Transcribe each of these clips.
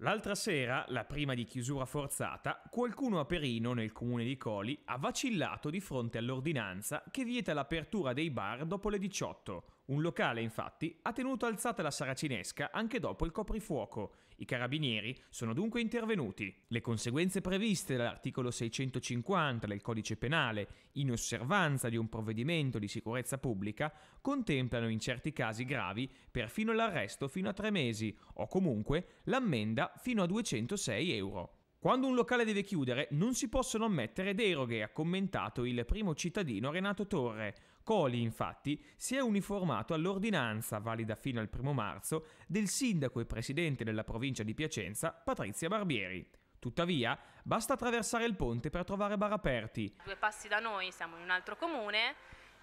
L'altra sera, la prima di chiusura forzata, qualcuno a Perino, nel comune di Coli, ha vacillato di fronte all'ordinanza che vieta l'apertura dei bar dopo le 18, un locale, infatti, ha tenuto alzata la saracinesca anche dopo il coprifuoco. I carabinieri sono dunque intervenuti. Le conseguenze previste dall'articolo 650 del codice penale, in osservanza di un provvedimento di sicurezza pubblica, contemplano in certi casi gravi perfino l'arresto fino a tre mesi o comunque l'ammenda fino a 206 euro. Quando un locale deve chiudere non si possono ammettere deroghe, ha commentato il primo cittadino Renato Torre. Coli, infatti, si è uniformato all'ordinanza, valida fino al primo marzo, del sindaco e presidente della provincia di Piacenza, Patrizia Barbieri. Tuttavia, basta attraversare il ponte per trovare bar aperti. Due passi da noi, siamo in un altro comune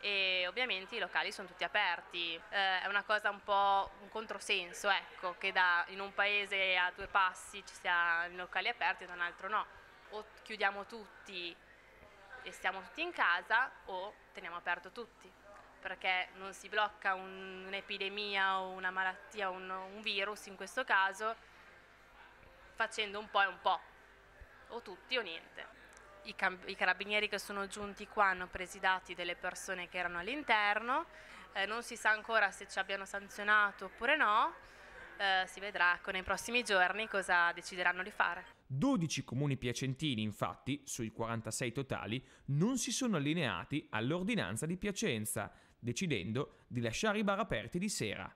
e ovviamente i locali sono tutti aperti. Eh, è una cosa un po' un controsenso, ecco, che da in un paese a due passi ci siano locali aperti e da un altro no. O chiudiamo tutti e stiamo tutti in casa o teniamo aperto tutti perché non si blocca un, un'epidemia o una malattia, un, un virus in questo caso, facendo un po' e un po', o tutti o niente i, i, carabinieri che sono giunti qua hanno preso i dati delle persone che erano all'interno, eh, non si sa ancora se ci abbiano sanzionato oppure no, eh, si vedrà ecco, nei prossimi giorni cosa decideranno di fare. 12 comuni piacentini, infatti, sui 46 totali, non si sono allineati all'ordinanza di Piacenza, decidendo di lasciare i bar aperti di sera.